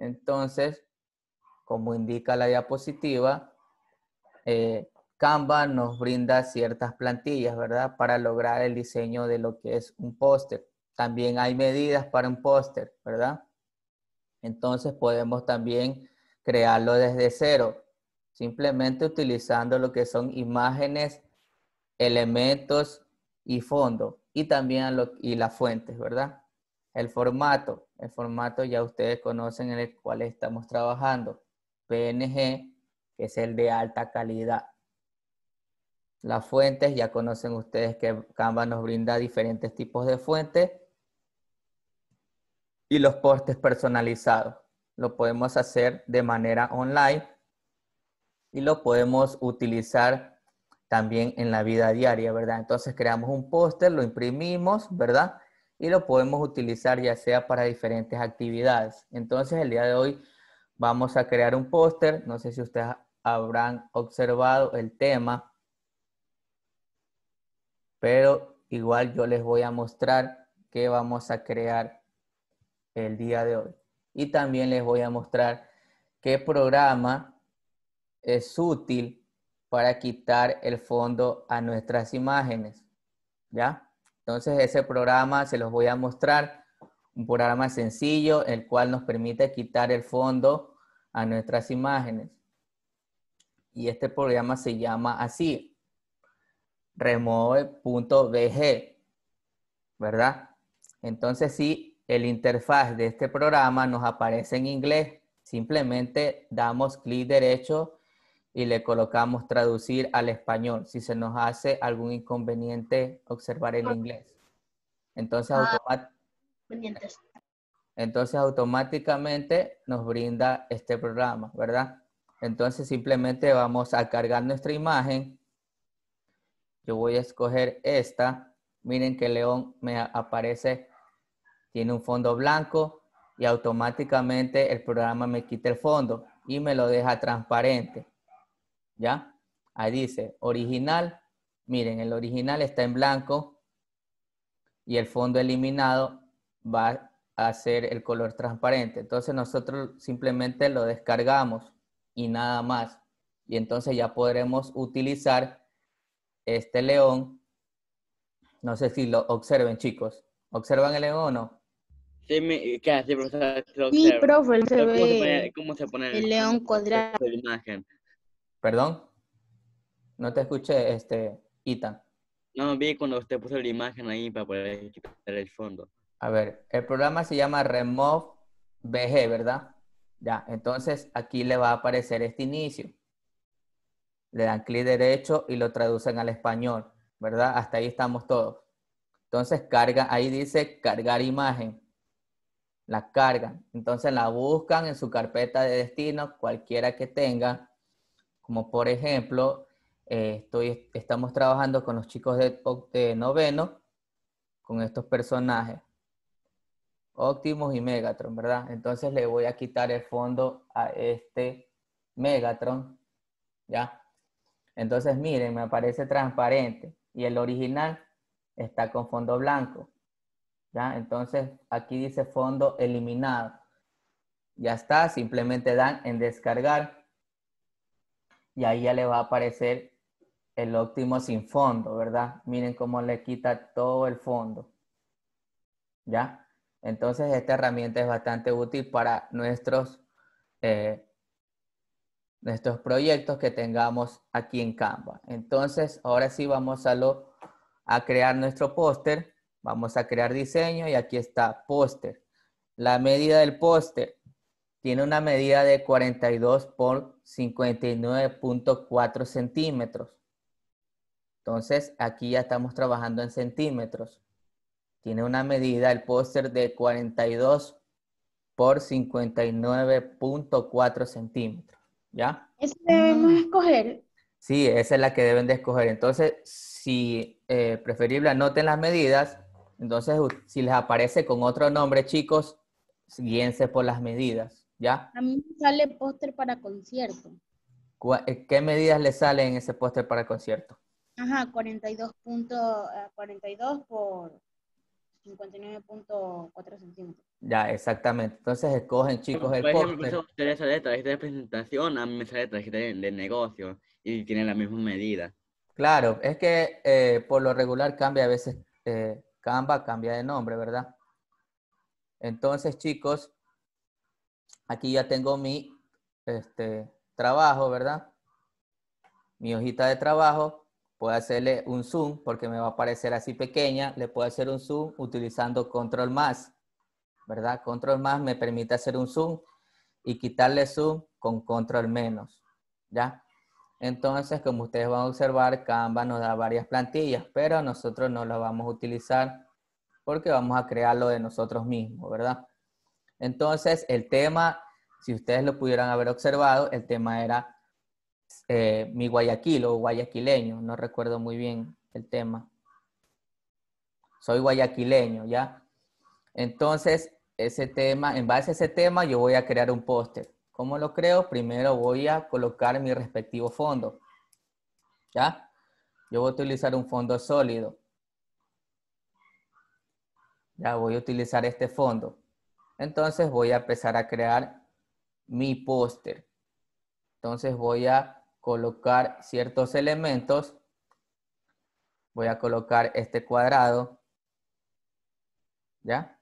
Entonces, como indica la diapositiva, eh, Canva nos brinda ciertas plantillas, ¿verdad? Para lograr el diseño de lo que es un póster. También hay medidas para un póster, ¿verdad? Entonces podemos también crearlo desde cero, simplemente utilizando lo que son imágenes, elementos y fondo y también y las fuentes, ¿verdad? El formato. El formato ya ustedes conocen en el cual estamos trabajando. PNG, que es el de alta calidad. Las fuentes, ya conocen ustedes que Canva nos brinda diferentes tipos de fuentes. Y los postes personalizados. Lo podemos hacer de manera online y lo podemos utilizar también en la vida diaria, ¿verdad? Entonces creamos un póster, lo imprimimos, ¿verdad? y lo podemos utilizar ya sea para diferentes actividades. Entonces el día de hoy vamos a crear un póster. No sé si ustedes habrán observado el tema, pero igual yo les voy a mostrar qué vamos a crear el día de hoy. Y también les voy a mostrar qué programa es útil para quitar el fondo a nuestras imágenes. ¿Ya? Entonces ese programa se los voy a mostrar, un programa sencillo, el cual nos permite quitar el fondo a nuestras imágenes. Y este programa se llama así, remove.bg, ¿verdad? Entonces si el interfaz de este programa nos aparece en inglés, simplemente damos clic derecho y le colocamos traducir al español si se nos hace algún inconveniente observar el ah. inglés. Entonces, ah, Entonces automáticamente nos brinda este programa, ¿verdad? Entonces simplemente vamos a cargar nuestra imagen. Yo voy a escoger esta. Miren que León me aparece, tiene un fondo blanco y automáticamente el programa me quita el fondo y me lo deja transparente. ¿ya? Ahí dice original, miren, el original está en blanco y el fondo eliminado va a ser el color transparente. Entonces nosotros simplemente lo descargamos y nada más. Y entonces ya podremos utilizar este león. No sé si lo observen, chicos. ¿Observan el león o no? Sí, ¿qué profesor? profe, ¿Cómo se pone, el, león cuadrado? Perdón, no te escuché, este, Ita. No, vi cuando usted puso la imagen ahí para poder quitar el fondo. A ver, el programa se llama Remove BG, ¿verdad? Ya, entonces aquí le va a aparecer este inicio. Le dan clic derecho y lo traducen al español, ¿verdad? Hasta ahí estamos todos. Entonces carga, ahí dice cargar imagen. La cargan. Entonces la buscan en su carpeta de destino, cualquiera que tenga como por ejemplo, eh, estoy, estamos trabajando con los chicos de, de noveno, con estos personajes, Optimus y Megatron, ¿verdad? Entonces le voy a quitar el fondo a este Megatron, ¿ya? Entonces miren, me aparece transparente y el original está con fondo blanco, ¿ya? Entonces aquí dice fondo eliminado. Ya está, simplemente dan en descargar y ahí ya le va a aparecer el óptimo sin fondo, ¿verdad? Miren cómo le quita todo el fondo. ¿Ya? Entonces esta herramienta es bastante útil para nuestros, eh, nuestros proyectos que tengamos aquí en Canva. Entonces ahora sí vamos a, lo, a crear nuestro póster. Vamos a crear diseño y aquí está póster. La medida del póster tiene una medida de 42 por 59.4 centímetros. Entonces, aquí ya estamos trabajando en centímetros. Tiene una medida el póster de 42 por 59.4 centímetros. ¿Ya? ¿Esa debemos ah. escoger? Sí, esa es la que deben de escoger. Entonces, si eh, preferible anoten las medidas, entonces si les aparece con otro nombre, chicos, guíense por las medidas. A mí me sale póster para concierto. Eh, ¿Qué medidas le sale en ese póster para concierto? Ajá, 42, eh, por 59.4 centímetros. Ya, exactamente. Entonces escogen chicos el póster. Por ejemplo, sale de presentación, a mí me sale tarjeta de, de negocio y tienen la misma medida. Claro, es que eh, por lo regular cambia a veces, Canva cambia de nombre, ¿verdad? Entonces, chicos, Aquí ya tengo mi este, trabajo, ¿verdad? Mi hojita de trabajo. Puedo hacerle un zoom porque me va a parecer así pequeña. Le puedo hacer un zoom utilizando control más, ¿verdad? Control más me permite hacer un zoom y quitarle zoom con control menos, ¿ya? Entonces, como ustedes van a observar, Canva nos da varias plantillas, pero nosotros no las vamos a utilizar porque vamos a crearlo de nosotros mismos, ¿verdad? Entonces, el tema, si ustedes lo pudieran haber observado, el tema era eh, mi Guayaquil o guayaquileño, no recuerdo muy bien el tema. Soy guayaquileño, ¿ya? Entonces, ese tema, en base a ese tema, yo voy a crear un póster. ¿Cómo lo creo? Primero voy a colocar mi respectivo fondo. ¿Ya? Yo voy a utilizar un fondo sólido. Ya voy a utilizar este fondo. Entonces voy a empezar a crear mi póster. Entonces voy a colocar ciertos elementos. Voy a colocar este cuadrado. ¿Ya?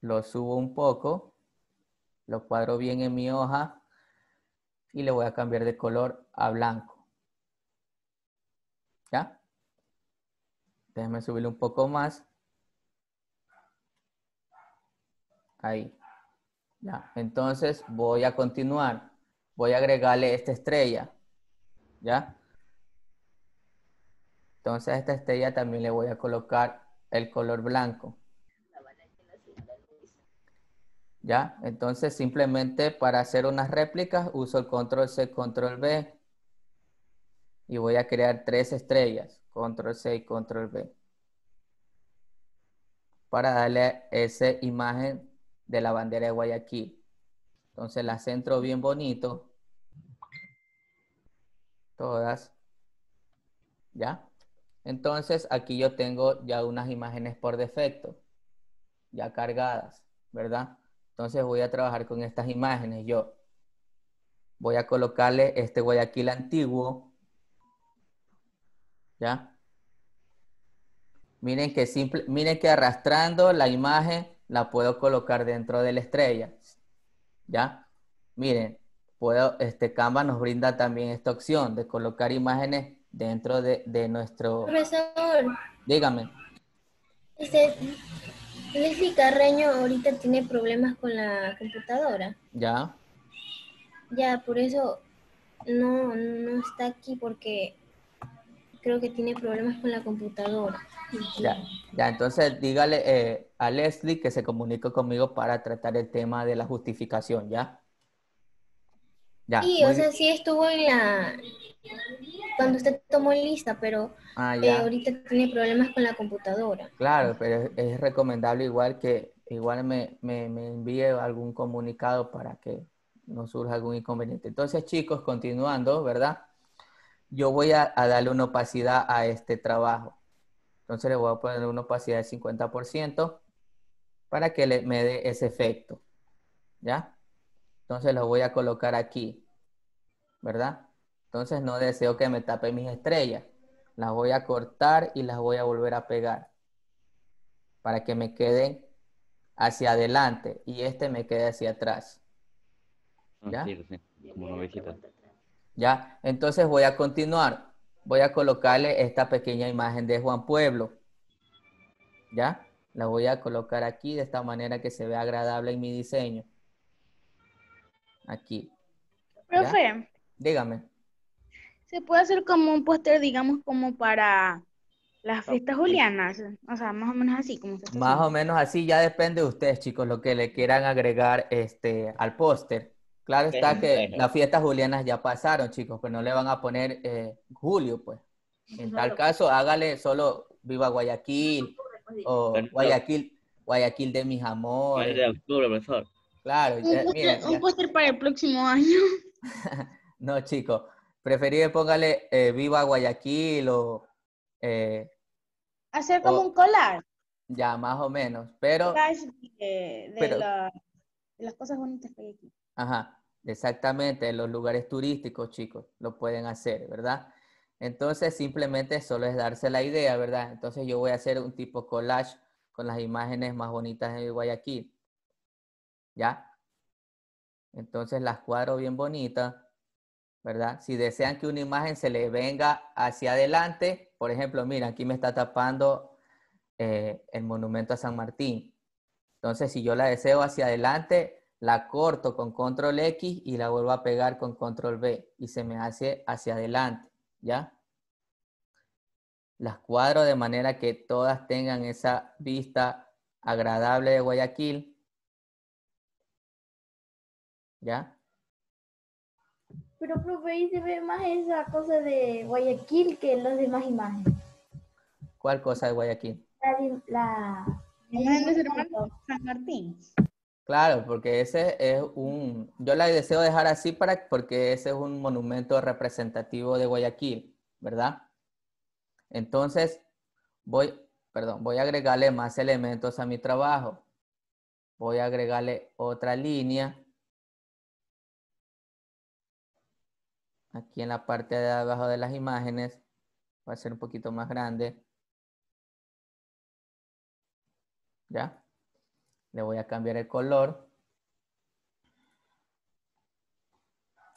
Lo subo un poco. Lo cuadro bien en mi hoja. Y le voy a cambiar de color a blanco. ¿Ya? Déjenme subirlo un poco más. Ahí. Ya. Entonces voy a continuar. Voy a agregarle esta estrella. ¿Ya? Entonces a esta estrella también le voy a colocar el color blanco. ¿Ya? Entonces simplemente para hacer unas réplicas uso el control C, control V. Y voy a crear tres estrellas. Control C y control V. Para darle esa imagen de la bandera de Guayaquil. Entonces la centro bien bonito. Todas. ¿Ya? Entonces aquí yo tengo ya unas imágenes por defecto, ya cargadas, ¿verdad? Entonces voy a trabajar con estas imágenes yo. Voy a colocarle este Guayaquil antiguo. ¿Ya? Miren que simple, miren que arrastrando la imagen la puedo colocar dentro de la estrella. ¿Ya? Miren, puedo, este Canva nos brinda también esta opción de colocar imágenes dentro de, nuestro... Profesor. Dígame. Este Leslie Carreño ahorita tiene problemas con la computadora. Ya. Ya, por eso no, no está aquí porque creo que tiene problemas con la computadora. Ya, entonces dígale eh, a Leslie que se comunique conmigo para tratar el tema de la justificación, ¿ya? Ya, sí, o sea, sí estuvo en la... Cuando usted tomó lista, pero ah, eh, ahorita tiene problemas con la computadora. Claro, pero es, recomendable igual que igual me, me, me, envíe algún comunicado para que no surja algún inconveniente. Entonces, chicos, continuando, ¿verdad? yo voy a, darle una opacidad a este trabajo. Entonces le voy a poner una opacidad del 50% para que le, me dé ese efecto. ¿Ya? Entonces lo voy a colocar aquí. ¿Verdad? Entonces no deseo que me tape mis estrellas. Las voy a cortar y las voy a volver a pegar. Para que me quede hacia adelante y este me quede hacia atrás. Ah, ¿Ya? ¿Ya? Entonces voy a continuar. Voy a colocarle esta pequeña imagen de Juan Pueblo. ¿Ya? La voy a colocar aquí de esta manera que se vea agradable en mi diseño. Aquí. Profe. Dígame. Se puede hacer como un póster, digamos, como para las fiestas julianas. O sea, más o menos así. más o menos así. Ya depende de ustedes, chicos, lo que le quieran agregar este, al póster. Claro está que las fiestas julianas ya pasaron, chicos, pero pues no le van a poner eh, Julio, pues. En tal caso, hágale solo Viva Guayaquil pues, o Guayaquil, Guayaquil de mis amores. de octubre, profesor. Claro. un póster para el próximo año. no, chicos. preferíé póngale eh, Viva Guayaquil o... Eh, Hacer como un collar. Ya, más o menos. Pero... De, de las cosas bonitas que hay aquí. Ajá. Exactamente, en los lugares turísticos, chicos, lo pueden hacer, ¿verdad? Entonces, simplemente solo es darse la idea, ¿verdad? Entonces, yo voy a hacer un tipo collage con las imágenes más bonitas de Guayaquil. ¿Ya? Entonces, las cuadro bien bonitas, ¿verdad? Si desean que una imagen se le venga hacia adelante, por ejemplo, mira, aquí me está tapando eh, el monumento a San Martín. Entonces, si yo la deseo hacia adelante, la corto con control X y la vuelvo a pegar con control B y se me hace hacia adelante, ¿ya? Las cuadro de manera que todas tengan esa vista agradable de Guayaquil, ¿ya? Pero, profe, ahí se ve más esa cosa de Guayaquil que las demás imágenes. ¿Cuál cosa de Guayaquil? La... la... de San Martín. Claro, porque ese es un, yo la deseo dejar así para, porque ese es un monumento representativo de Guayaquil, ¿verdad? Entonces, voy, perdón, voy a agregarle más elementos a mi trabajo. Voy a agregarle otra línea. Aquí en la parte de abajo de las imágenes, va a ser un poquito más grande. ¿Ya? Le voy a cambiar el color.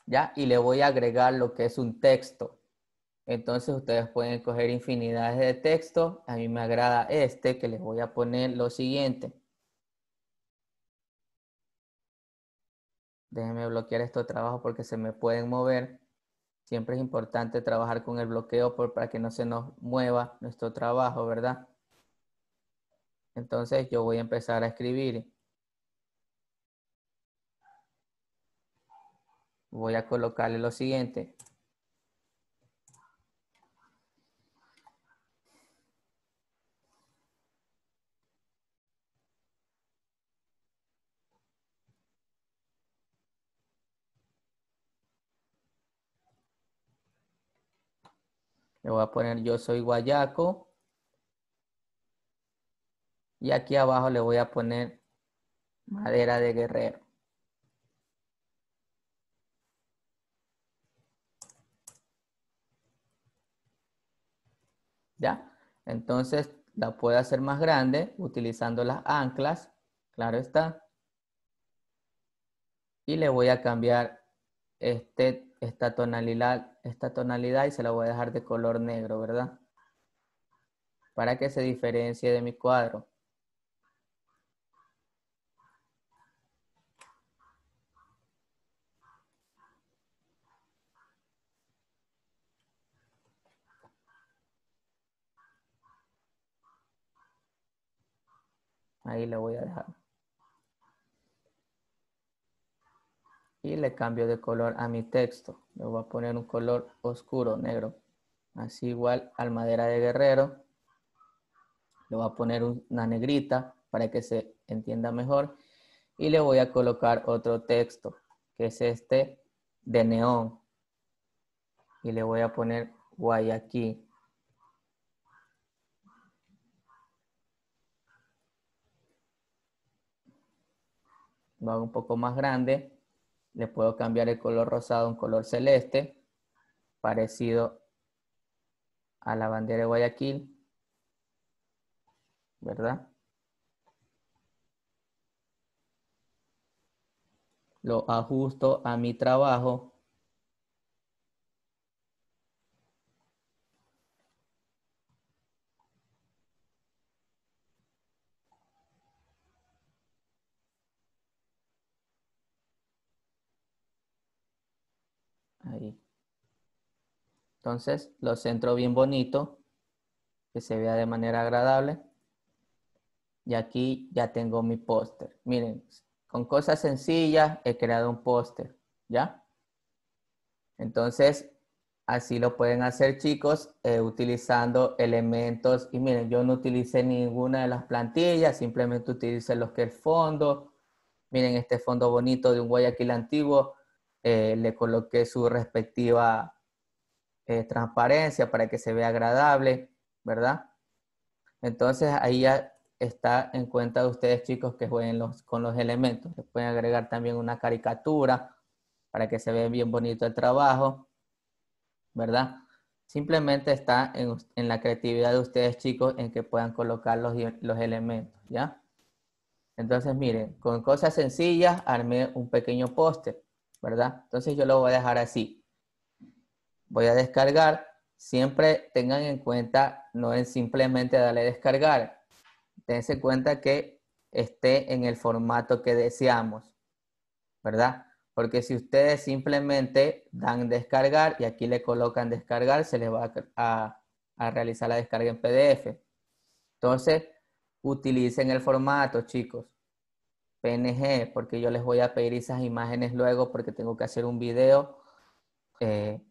¿Ya? Y le voy a agregar lo que es un texto. Entonces ustedes pueden coger infinidades de texto. A mí me agrada este que le voy a poner lo siguiente. Déjenme bloquear este trabajo porque se me pueden mover. Siempre es importante trabajar con el bloqueo para que no se nos mueva nuestro trabajo, ¿verdad? Entonces yo voy a empezar a escribir. Voy a colocarle lo siguiente. Le voy a poner yo soy guayaco. Y aquí abajo le voy a poner madera de guerrero. ¿Ya? Entonces la puedo hacer más grande utilizando las anclas, claro está. Y le voy a cambiar este, esta, tonalidad, esta tonalidad y se la voy a dejar de color negro, ¿verdad? Para que se diferencie de mi cuadro. Ahí le voy a dejar. Y le cambio de color a mi texto. Le voy a poner un color oscuro, negro. Así igual al madera de guerrero. Le voy a poner una negrita para que se entienda mejor. Y le voy a colocar otro texto, que es este de neón. Y le voy a poner aquí. lo hago un poco más grande, le puedo cambiar el color rosado a un color celeste, parecido a la bandera de Guayaquil, ¿verdad? Lo ajusto a mi trabajo Entonces lo centro bien bonito, que se vea de manera agradable. Y aquí ya tengo mi póster. Miren, con cosas sencillas he creado un póster, ¿ya? Entonces, así lo pueden hacer chicos, eh, utilizando elementos. Y miren, yo no utilicé ninguna de las plantillas, simplemente utilicé los que el fondo. Miren este fondo bonito de un Guayaquil antiguo. Eh, le coloqué su respectiva eh, transparencia para que se vea agradable, ¿verdad? Entonces ahí ya está en cuenta de ustedes chicos que jueguen los, con los elementos. Les pueden agregar también una caricatura para que se vea bien bonito el trabajo, ¿verdad? Simplemente está en, la creatividad de ustedes chicos en que puedan colocar los, los elementos, ¿ya? Entonces, miren, con cosas sencillas armé un pequeño póster, ¿verdad? Entonces yo lo voy a dejar así voy a descargar, siempre tengan en cuenta, no es simplemente darle descargar, en cuenta que esté en el formato que deseamos, ¿verdad? Porque si ustedes simplemente dan descargar y aquí le colocan descargar, se les va a, a, realizar la descarga en PDF. Entonces, utilicen el formato, chicos. PNG, porque yo les voy a pedir esas imágenes luego porque tengo que hacer un video eh,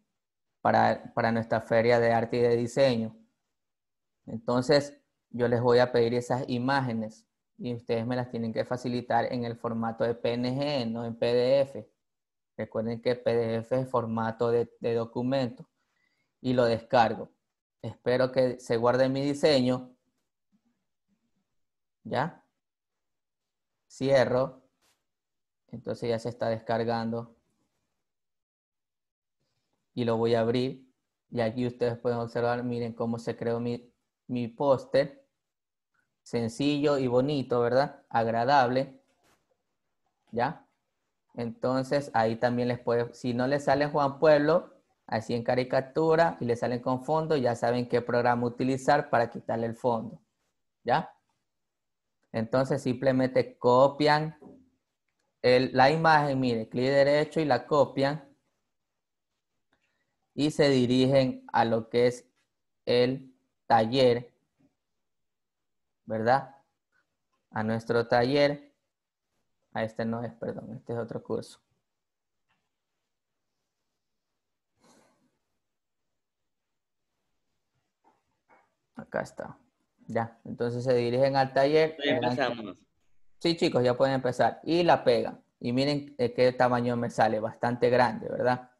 para, nuestra feria de arte y de diseño. Entonces, yo les voy a pedir esas imágenes y ustedes me las tienen que facilitar en el formato de PNG, no en PDF. Recuerden que PDF es formato de, de documento y lo descargo. Espero que se guarde mi diseño. ¿Ya? Cierro. Entonces ya se está descargando y lo voy a abrir. Y aquí ustedes pueden observar, miren cómo se creó mi, mi póster. Sencillo y bonito, ¿verdad? Agradable. ¿Ya? Entonces ahí también les puede, si no les sale Juan Pueblo, así en caricatura y le salen con fondo, ya saben qué programa utilizar para quitarle el fondo. ¿Ya? Entonces simplemente copian la imagen, miren, clic derecho y la copian y se dirigen a lo que es el taller, ¿verdad? A nuestro taller. A este no es, perdón, este es otro curso. Acá está. Ya, entonces se dirigen al taller. Sí, chicos, ya pueden empezar. Y la pegan. Y miren eh, qué tamaño me sale, bastante grande, ¿verdad?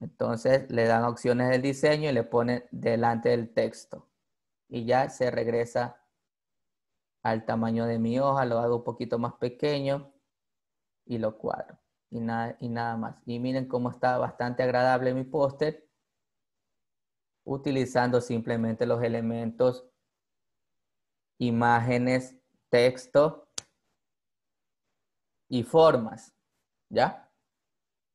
Entonces le dan opciones del diseño y le ponen delante del texto. Y ya se regresa al tamaño de mi hoja, lo hago un poquito más pequeño y lo cuadro. Y nada, y nada más. Y miren cómo está bastante agradable mi póster utilizando simplemente los elementos imágenes, texto y formas. ¿Ya?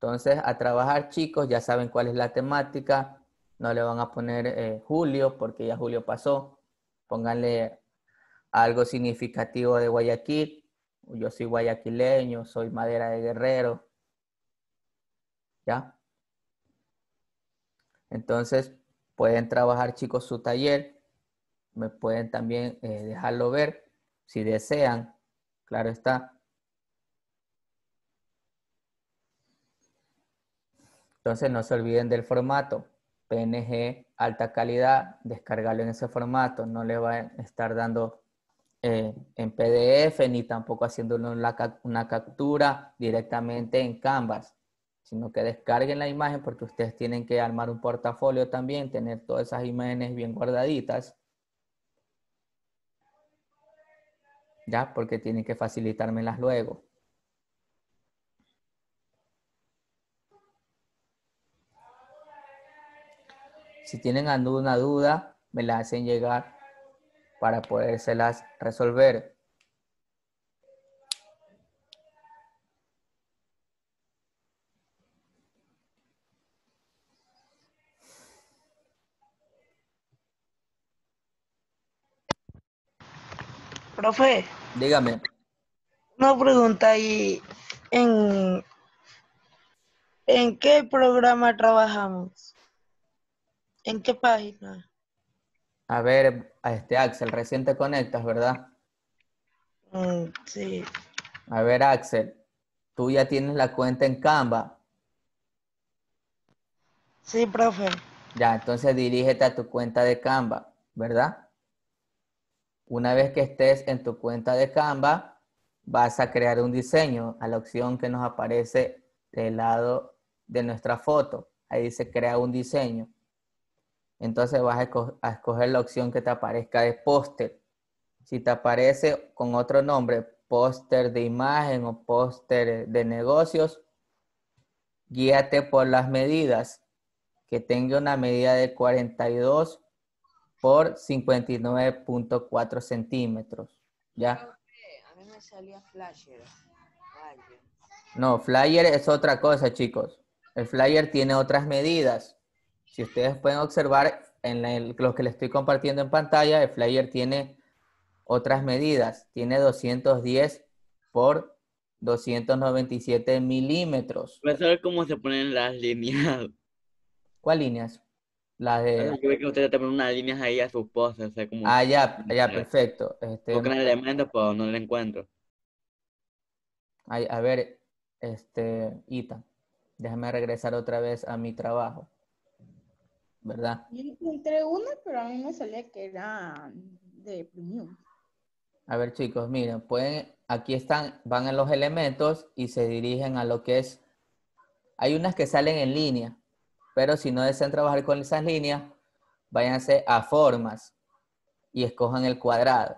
Entonces, a trabajar chicos, ya saben cuál es la temática, no le van a poner eh, julio porque ya julio pasó, pónganle algo significativo de Guayaquil, yo soy guayaquileño, soy madera de guerrero, ¿ya? Entonces, pueden trabajar chicos su taller, me pueden también eh, dejarlo ver si desean, claro está. Entonces no se olviden del formato. PNG alta calidad, descargarlo en ese formato. No le va a estar dando eh, en PDF ni tampoco haciéndolo una, una captura directamente en Canvas, sino que descarguen la imagen porque ustedes tienen que armar un portafolio también, tener todas esas imágenes bien guardaditas. ¿Ya? Porque tienen que facilitármelas luego. Si tienen alguna duda, me la hacen llegar para podérselas resolver. Profe. Dígame. Una pregunta y en, ¿en qué programa trabajamos? ¿En qué página? A ver, este Axel, recién te conectas, ¿verdad? Mm, sí. A ver, Axel, tú ya tienes la cuenta en Canva. Sí, profe. Ya, entonces dirígete a tu cuenta de Canva, ¿verdad? Una vez que estés en tu cuenta de Canva, vas a crear un diseño a la opción que nos aparece del lado de nuestra foto. Ahí dice crea un diseño entonces vas a, escoger la opción que te aparezca de póster. Si te aparece con otro nombre, póster de imagen o póster de negocios, guíate por las medidas, que tenga una medida de 42 por 59.4 centímetros. ¿Ya? Ah, a mí me salía flyer. No, flyer es otra cosa, chicos. El flyer tiene otras medidas. Si ustedes pueden observar en lo que les estoy compartiendo en pantalla, el flyer tiene otras medidas. Tiene 210 por 297 milímetros. Voy a saber cómo se ponen las líneas. ¿Cuáles líneas? Las de... creo que ustedes te ponen unas líneas ahí a sus Ah, ya, ya, perfecto. Este... el elemento pues, no lo encuentro. a ver, este, Ita, déjame regresar otra vez a mi trabajo. ¿verdad? Yo una, pero a mí me salía que era de premium. A ver, chicos, miren, pueden, aquí están, van en los elementos y se dirigen a lo que es. Hay unas que salen en línea, pero si no desean trabajar con esas líneas, váyanse a formas y escojan el cuadrado.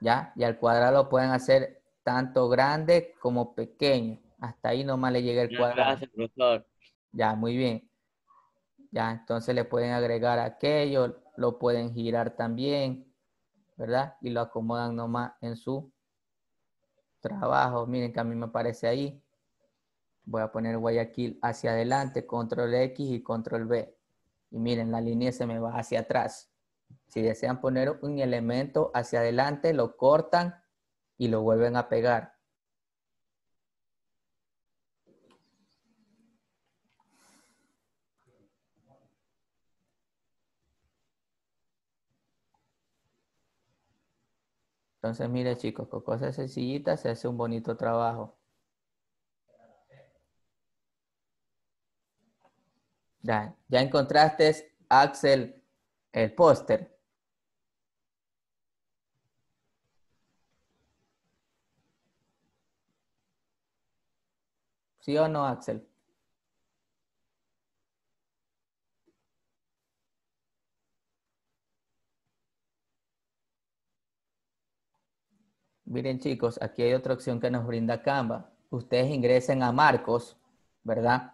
¿Ya? Y al cuadrado lo pueden hacer tanto grande como pequeño. Hasta ahí nomás le llega el cuadrado. Gracias, profesor. Ya, muy bien. Ya, entonces le pueden agregar aquello, lo pueden girar también, ¿verdad? Y lo acomodan nomás en su trabajo. Miren que a mí me parece ahí. Voy a poner Guayaquil hacia adelante, control X y control B. Y miren, la línea se me va hacia atrás. Si desean poner un elemento hacia adelante, lo cortan y lo vuelven a pegar. Entonces, mire chicos, con cosas sencillitas se hace un bonito trabajo. Ya, ya encontraste, Axel, el póster. ¿Sí o no, Axel? Miren chicos, aquí hay otra opción que nos brinda Canva. Ustedes ingresen a Marcos, ¿verdad?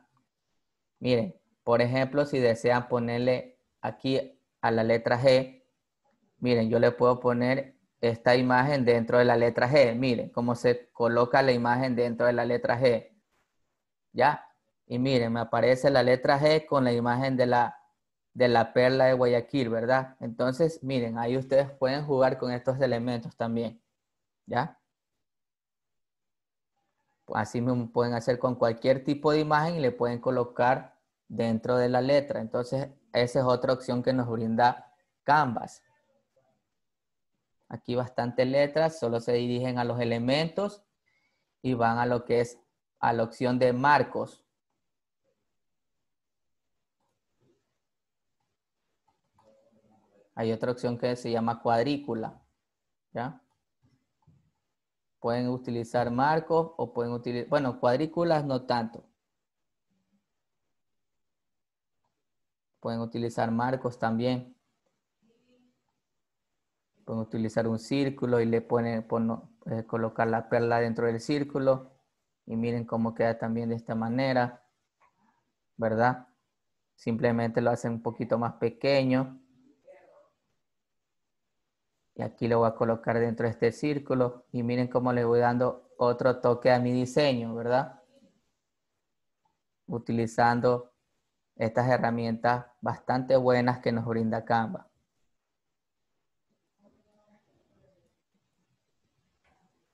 Miren, por ejemplo, si desean ponerle aquí a la letra G, miren, yo le puedo poner esta imagen dentro de la letra G. Miren cómo se coloca la imagen dentro de la letra G. ¿Ya? Y miren, me aparece la letra G con la imagen de la, de la perla de Guayaquil, ¿verdad? Entonces, miren, ahí ustedes pueden jugar con estos elementos también. ¿Ya? Así me pueden hacer con cualquier tipo de imagen y le pueden colocar dentro de la letra. Entonces, esa es otra opción que nos brinda Canvas. Aquí bastantes letras, solo se dirigen a los elementos y van a lo que es a la opción de marcos. Hay otra opción que se llama cuadrícula. ¿Ya? Pueden utilizar marcos o pueden utilizar, bueno, cuadrículas no tanto. Pueden utilizar marcos también. Pueden utilizar un círculo y le ponen, eh, colocar la perla dentro del círculo. Y miren cómo queda también de esta manera. ¿Verdad? Simplemente lo hacen un poquito más pequeño. Y aquí lo voy a colocar dentro de este círculo. Y miren cómo le voy dando otro toque a mi diseño, ¿verdad? Utilizando estas herramientas bastante buenas que nos brinda Canva.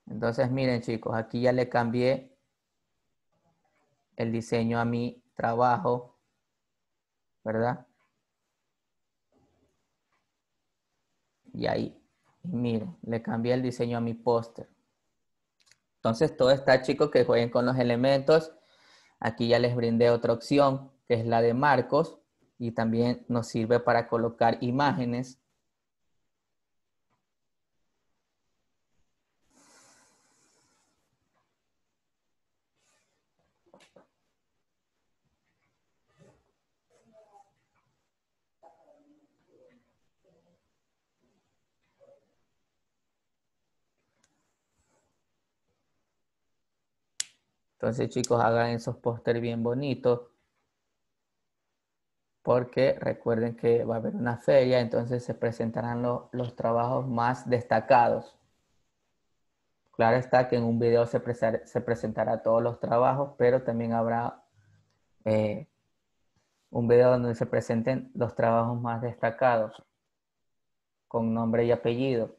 Entonces, miren chicos, aquí ya le cambié el diseño a mi trabajo, ¿verdad? Y ahí y miren, le cambié el diseño a mi póster. Entonces todo está chicos, que jueguen con los elementos. Aquí ya les brindé otra opción, que es la de marcos, y también nos sirve para colocar imágenes. Entonces, chicos, hagan esos póster bien bonitos. Porque recuerden que va a haber una feria, entonces se presentarán los trabajos más destacados. Claro está que en un video se, se presentará todos los trabajos, pero también habrá eh, un video donde se presenten los trabajos más destacados con nombre y apellido.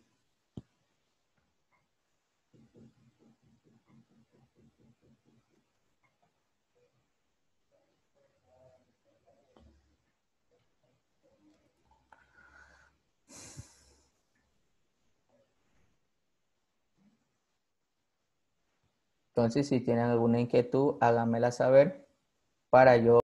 Entonces, si tienen alguna inquietud, háganmela saber para yo